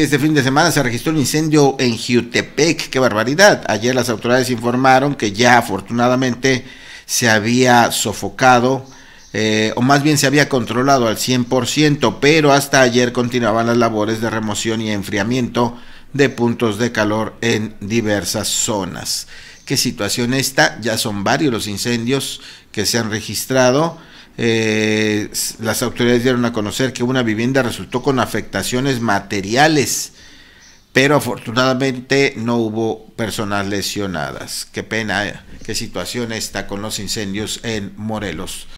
Este fin de semana se registró un incendio en Jutepec, qué barbaridad. Ayer las autoridades informaron que ya afortunadamente se había sofocado, eh, o más bien se había controlado al 100%, pero hasta ayer continuaban las labores de remoción y enfriamiento de puntos de calor en diversas zonas. ¿Qué situación esta, Ya son varios los incendios que se han registrado. Eh, las autoridades dieron a conocer que una vivienda resultó con afectaciones materiales, pero afortunadamente no hubo personas lesionadas. Qué pena, eh, qué situación está con los incendios en Morelos.